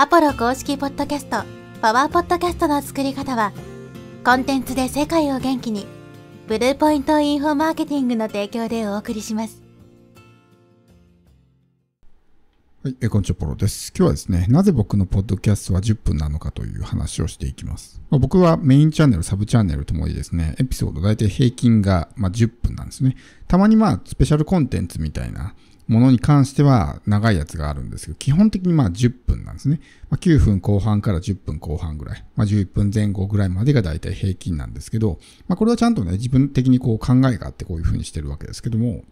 アポロ公式ポッドキャスト、パワーポッドキャストの作り方は、コンテンツで世界を元気に、ブルーポイントインフォマーケティングの提供でお送りします。はい、えこんにちは、ポロです。今日はですね、なぜ僕のポッドキャストは10分なのかという話をしていきます。まあ、僕はメインチャンネル、サブチャンネルともにですね、エピソード大体平均が、ま10分なんですね。たまにまあ、スペシャルコンテンツみたいな、ものに関しては長いやつがあるんですけど、基本的にまあ10分なんですね。まあ、9分後半から10分後半ぐらい、まあ、11分前後ぐらいまでが大体平均なんですけど、まあ、これはちゃんとね、自分的にこう考えがあってこういうふうにしてるわけですけども、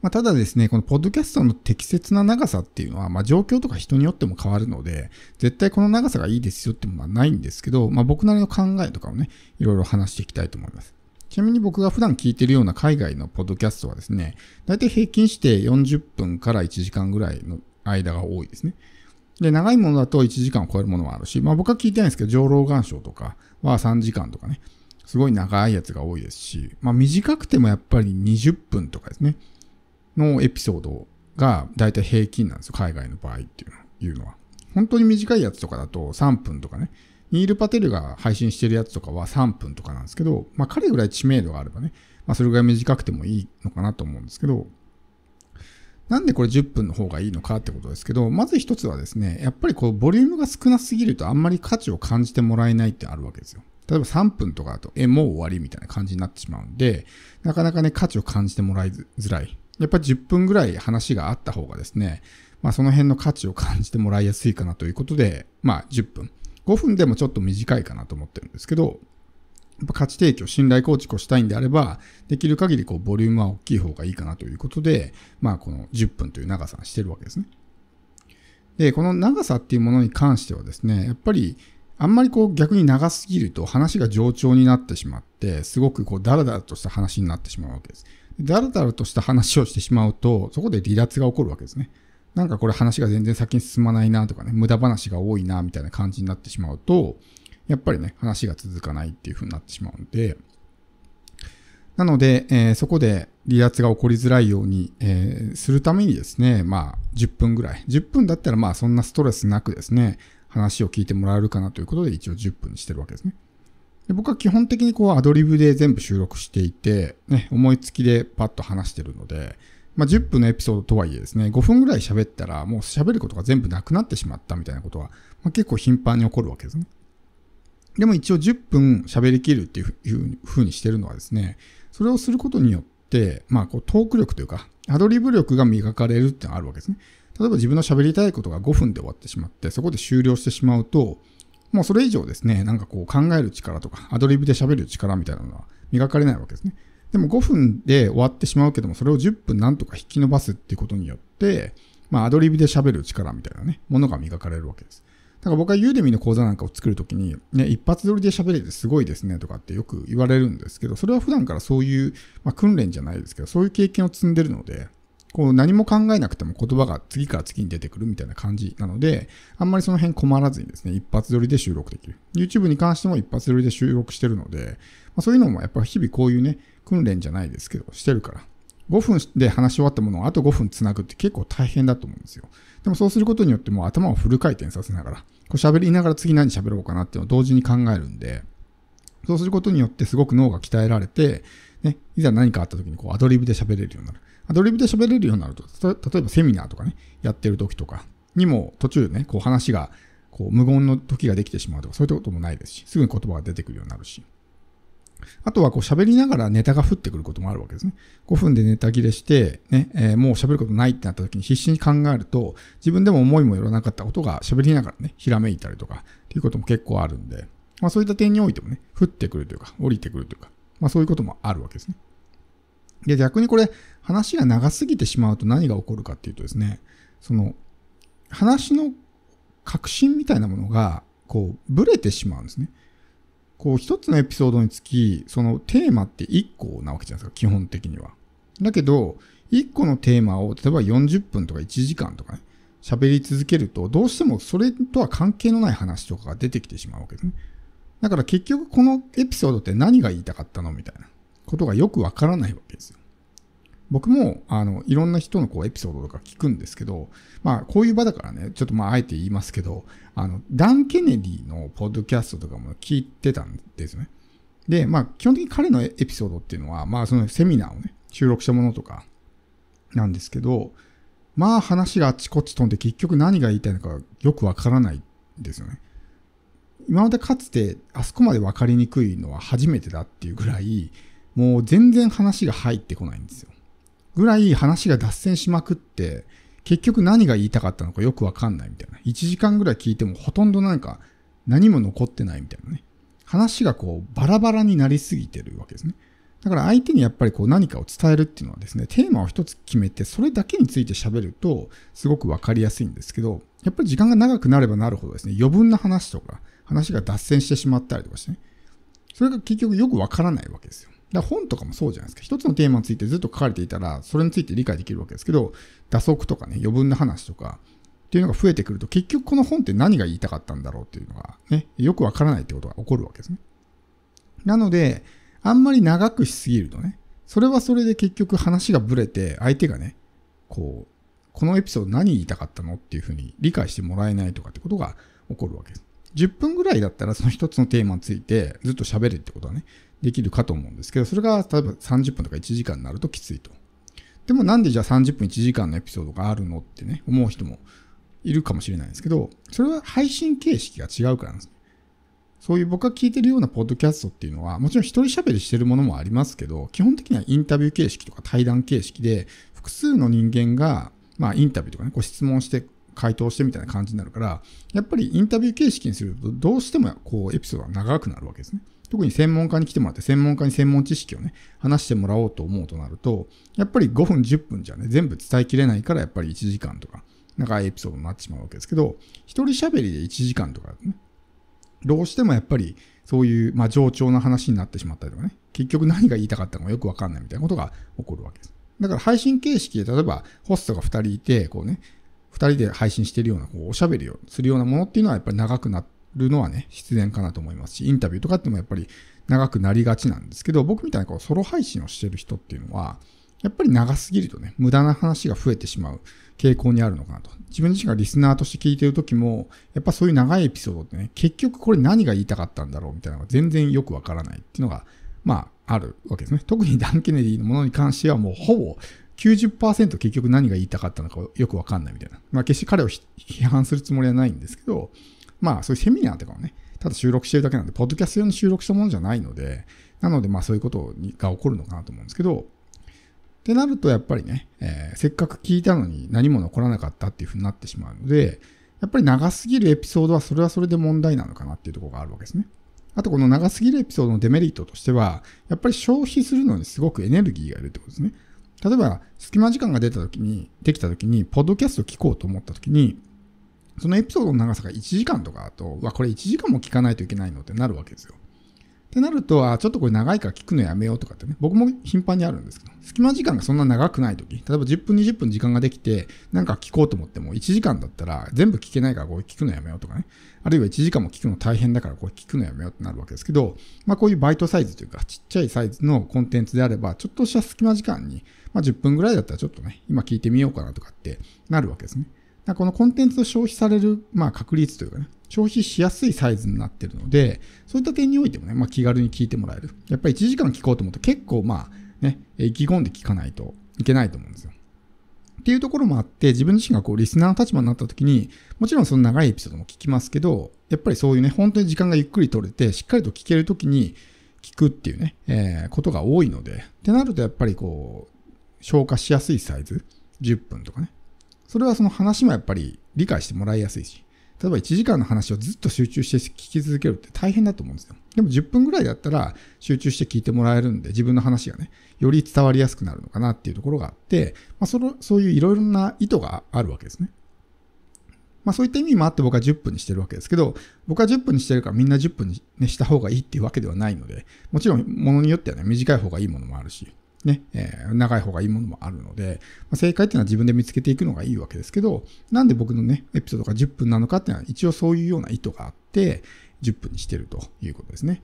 まあ、ただですね、このポッドキャストの適切な長さっていうのは、まあ、状況とか人によっても変わるので、絶対この長さがいいですよってものはないんですけど、まあ、僕なりの考えとかをね、いろいろ話していきたいと思います。ちなみに僕が普段聞いてるような海外のポッドキャストはですね、だいたい平均して40分から1時間ぐらいの間が多いですね。で、長いものだと1時間を超えるものもあるし、まあ僕は聞いてないんですけど、上老岩礁とかは3時間とかね、すごい長いやつが多いですし、まあ短くてもやっぱり20分とかですね、のエピソードがだいたい平均なんですよ、海外の場合っていうのは。本当に短いやつとかだと3分とかね、ニール・パテルが配信してるやつとかは3分とかなんですけど、まあ彼ぐらい知名度があればね、まあそれぐらい短くてもいいのかなと思うんですけど、なんでこれ10分の方がいいのかってことですけど、まず一つはですね、やっぱりこうボリュームが少なすぎるとあんまり価値を感じてもらえないってあるわけですよ。例えば3分とかだと、え、もう終わりみたいな感じになってしまうんで、なかなかね、価値を感じてもらいづらい。やっぱり10分ぐらい話があった方がですね、まあその辺の価値を感じてもらいやすいかなということで、まあ10分。5分でもちょっと短いかなと思ってるんですけど、やっぱ価値提供、信頼構築をしたいんであれば、できる限りこうボリュームは大きい方がいいかなということで、まあこの10分という長さにしてるわけですね。で、この長さっていうものに関してはですね、やっぱりあんまりこう逆に長すぎると話が冗長になってしまって、すごくこうダラダラとした話になってしまうわけです。ダラダラとした話をしてしまうと、そこで離脱が起こるわけですね。なんかこれ話が全然先に進まないなとかね、無駄話が多いなみたいな感じになってしまうと、やっぱりね、話が続かないっていう風になってしまうんで、なので、えー、そこで離脱が起こりづらいように、えー、するためにですね、まあ、10分ぐらい。10分だったら、まあ、そんなストレスなくですね、話を聞いてもらえるかなということで、一応10分にしてるわけですね。で僕は基本的にこう、アドリブで全部収録していて、ね、思いつきでパッと話してるので、まあ、10分のエピソードとはいえですね、5分ぐらい喋ったら、もう喋ることが全部なくなってしまったみたいなことは、まあ、結構頻繁に起こるわけですね。でも一応10分喋りきるっていうふうにしてるのはですね、それをすることによって、まあ、こう、トーク力というか、アドリブ力が磨かれるってのがあるわけですね。例えば自分の喋りたいことが5分で終わってしまって、そこで終了してしまうと、もうそれ以上ですね、なんかこう考える力とか、アドリブで喋る力みたいなのは磨かれないわけですね。でも5分で終わってしまうけども、それを10分なんとか引き伸ばすっていうことによって、まあ、アドリブで喋る力みたいなね、ものが磨かれるわけです。だから僕はユーデミの講座なんかを作るときに、ね、一発撮りで喋れてすごいですねとかってよく言われるんですけど、それは普段からそういう、まあ、訓練じゃないですけど、そういう経験を積んでるので、こう何も考えなくても言葉が次から次に出てくるみたいな感じなので、あんまりその辺困らずにですね、一発撮りで収録できる。YouTube に関しても一発撮りで収録してるので、まあ、そういうのもやっぱ日々こういうね、訓練じゃないですけど、してるから。5分で話し終わったものをあと5分つなぐって結構大変だと思うんですよ。でもそうすることによってもう頭をフル回転させながら、こう喋りながら次何喋ろうかなっていうのを同時に考えるんで、そうすることによってすごく脳が鍛えられて、ね、いざ何かあった時にこうアドリブで喋れるようになる。アドリブで喋れるようになると、例えばセミナーとかね、やってる時とかにも途中ね、こう話がこう無言の時ができてしまうとか、そういったこともないですし、すぐに言葉が出てくるようになるし。あとはこう喋りながらネタが降ってくることもあるわけですね。5分でネタ切れして、ね、えー、もう喋ることないってなった時に必死に考えると、自分でも思いもよらなかったことが喋りながらね、ひらめいたりとか、っていうことも結構あるんで、まあそういった点においてもね、降ってくるというか、降りてくるというか、まあそういうこともあるわけですね。で、逆にこれ、話が長すぎてしまうと何が起こるかっていうとですね、その、話の核心みたいなものが、こう、ブレてしまうんですね。こう一つのエピソードにつき、そのテーマって1個なわけじゃないですか、基本的には。だけど、1個のテーマを例えば40分とか1時間とかね、喋り続けると、どうしてもそれとは関係のない話とかが出てきてしまうわけですね。だから結局このエピソードって何が言いたかったのみたいなことがよくわからないわけですよ。僕も、あの、いろんな人のこうエピソードとか聞くんですけど、まあ、こういう場だからね、ちょっとまあ、あえて言いますけど、あの、ダン・ケネディのポッドキャストとかも聞いてたんですね。で、まあ、基本的に彼のエピソードっていうのは、まあ、そのセミナーをね、収録したものとか、なんですけど、まあ、話があっちこっち飛んで、結局何が言いたいのかよくわからないんですよね。今までかつて、あそこまでわかりにくいのは初めてだっていうぐらい、もう全然話が入ってこないんですよ。ぐらい話が脱線しまくって、結局何が言いたかったのかよくわかんないみたいな。1時間ぐらい聞いてもほとんどなんか何も残ってないみたいなね。話がこうバラバラになりすぎてるわけですね。だから相手にやっぱりこう何かを伝えるっていうのはですね、テーマを一つ決めてそれだけについて喋るとすごくわかりやすいんですけど、やっぱり時間が長くなればなるほどですね、余分な話とか話が脱線してしまったりとかしてね。それが結局よくわからないわけですよ。だ本とかもそうじゃないですか。一つのテーマについてずっと書かれていたら、それについて理解できるわけですけど、打足とかね、余分な話とか、っていうのが増えてくると、結局この本って何が言いたかったんだろうっていうのが、ね、よくわからないってことが起こるわけですね。なので、あんまり長くしすぎるとね、それはそれで結局話がブレて、相手がね、こう、このエピソード何言いたかったのっていうふうに理解してもらえないとかってことが起こるわけです。10分ぐらいだったらその一つのテーマについてずっと喋るってことはね、できるかと思うんですけど、それが例えば30分とか1時間になるときついと。でもなんでじゃあ30分1時間のエピソードがあるのってね、思う人もいるかもしれないんですけど、それは配信形式が違うからなんですね。そういう僕が聞いてるようなポッドキャストっていうのは、もちろん一人喋りしてるものもありますけど、基本的にはインタビュー形式とか対談形式で、複数の人間が、まあインタビューとかね、ご質問して回答してみたいな感じになるから、やっぱりインタビュー形式にすると、どうしてもこうエピソードが長くなるわけですね。特に専門家に来てもらって、専門家に専門知識をね、話してもらおうと思うとなると、やっぱり5分、10分じゃね、全部伝えきれないから、やっぱり1時間とか、長いエピソードになってしまうわけですけど、一人喋りで1時間とかね、どうしてもやっぱりそういう、まあ、冗長な話になってしまったりとかね、結局何が言いたかったのかよくわかんないみたいなことが起こるわけです。だから配信形式で、例えばホストが2人いて、こうね、2人で配信してるような、こう、おしゃべりをするようなものっていうのは、やっぱり長くなるのはね、必然かなと思いますし、インタビューとかってもやっぱり長くなりがちなんですけど、僕みたいなこう、ソロ配信をしてる人っていうのは、やっぱり長すぎるとね、無駄な話が増えてしまう傾向にあるのかなと。自分自身がリスナーとして聞いてる時も、やっぱそういう長いエピソードってね、結局これ何が言いたかったんだろうみたいなのが全然よくわからないっていうのが、まあ、あるわけですね。特にダン・ケネディのものに関してはもうほぼ90%結局何が言いたかったのかよくわかんないみたいな。まあ決して彼を批判するつもりはないんですけど、まあそういうセミナーとかをね、ただ収録してるだけなんで、ポッドキャスト用に収録したものじゃないので、なのでまあそういうことが起こるのかなと思うんですけど、ってなるとやっぱりね、えー、せっかく聞いたのに何も残らなかったっていうふうになってしまうので、やっぱり長すぎるエピソードはそれはそれで問題なのかなっていうところがあるわけですね。あとこの長すぎるエピソードのデメリットとしては、やっぱり消費するのにすごくエネルギーがいるってことですね。例えば、隙間時間が出た時に、できた時に、ポッドキャスト聞こうと思った時に、そのエピソードの長さが1時間とかだと、わ、これ1時間も聞かないといけないのってなるわけですよ。ってなると、あ、ちょっとこれ長いから聞くのやめようとかってね、僕も頻繁にあるんですけど、隙間時間がそんな長くない時、例えば10分、20分時間ができて、なんか聞こうと思っても、1時間だったら全部聞けないからこれ聞くのやめようとかね、あるいは1時間も聞くの大変だからこれ聞くのやめようってなるわけですけど、まあこういうバイトサイズというか、ちっちゃいサイズのコンテンツであれば、ちょっとした隙間時間に、まあ10分ぐらいだったらちょっとね、今聞いてみようかなとかってなるわけですね。このコンテンツを消費される、まあ、確率というかね、消費しやすいサイズになってるので、そういった点においてもね、まあ、気軽に聞いてもらえる。やっぱり1時間聞こうと思うと結構まあね、意気込んで聞かないといけないと思うんですよ。っていうところもあって、自分自身がこうリスナーの立場になった時に、もちろんその長いエピソードも聞きますけど、やっぱりそういうね、本当に時間がゆっくり取れて、しっかりと聞ける時に聞くっていうね、えー、ことが多いので、ってなるとやっぱりこう、消化しやすいサイズ、10分とかね。それはその話もやっぱり理解してもらいやすいし、例えば1時間の話をずっと集中して聞き続けるって大変だと思うんですよ。でも10分ぐらいだったら集中して聞いてもらえるんで、自分の話がね、より伝わりやすくなるのかなっていうところがあって、まあ、そのそういういろいろな意図があるわけですね。まあそういった意味もあって僕は10分にしてるわけですけど、僕は10分にしてるからみんな10分に、ね、した方がいいっていうわけではないので、もちろんものによってはね、短い方がいいものもあるし、ね、えー、長い方がいいものもあるので、まあ、正解っていうのは自分で見つけていくのがいいわけですけど、なんで僕のね、エピソードが10分なのかっていうのは一応そういうような意図があって、10分にしてるということですね。